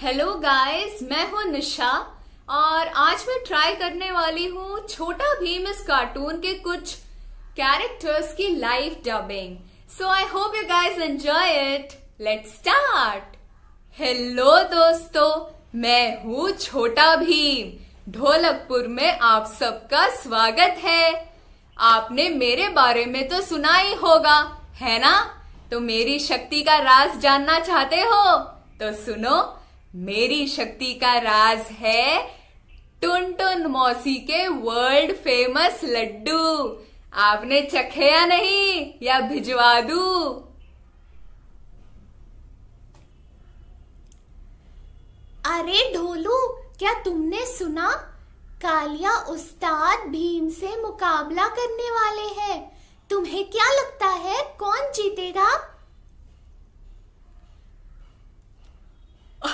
hello guys मैं हूं निशा और आज मैं ट्राई करने वाली हूं छोटा भीम इस कार्टून के कुछ कैरेक्टर्स की live dubbing so I hope you guys enjoy it let's start hello दोस्तों मैं हूं छोटा भीम ढोलकपुर में आप सबका स्वागत है आपने मेरे बारे में तो सुना ही होगा है ना तो मेरी शक्ति का राज जानना चाहते हो तो सुनो मेरी शक्ति का राज है टुन टुन मौसी के वर्ल्ड फेमस लड्डू आपने चखे या नहीं या भिजवा दू अरे ढोलू क्या तुमने सुना कालिया उस्ताद भीम से मुकाबला करने वाले हैं तुम्हें क्या लगता है कौन जीतेगा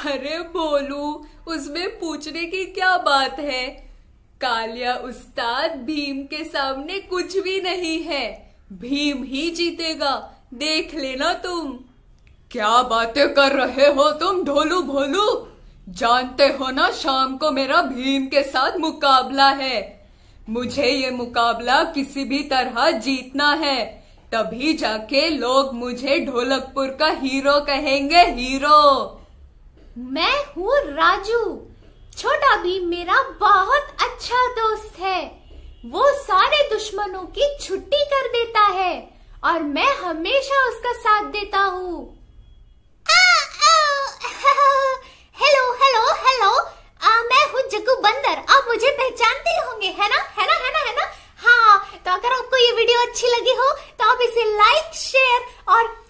अरे बोलू उसमें पूछने की क्या बात है कालिया उस्ताद भीम के सामने कुछ भी नहीं है भीम ही जीतेगा देख लेना तुम क्या बातें कर रहे हो तुम ढोलू भोलू जानते हो ना शाम को मेरा भीम के साथ मुकाबला है मुझे ये मुकाबला किसी भी तरह जीतना है तभी जाके लोग मुझे ढोलकपुर का हीरो कहेंगे हीरो मैं हूँ राजू छोटा भी मेरा बहुत अच्छा दोस्त है वो सारे दुश्मनों की छुट्टी कर देता है और मैं हमेशा उसका साथ देता हूँ हेलो हेलो हेलो मैं हूँ जग्गू बंदर आप मुझे पहचानते होंगे है ना है ना है ना है ना हाँ तो अगर आपको ये वीडियो अच्छी लगी हो तो आप इसे लाइक शेयर और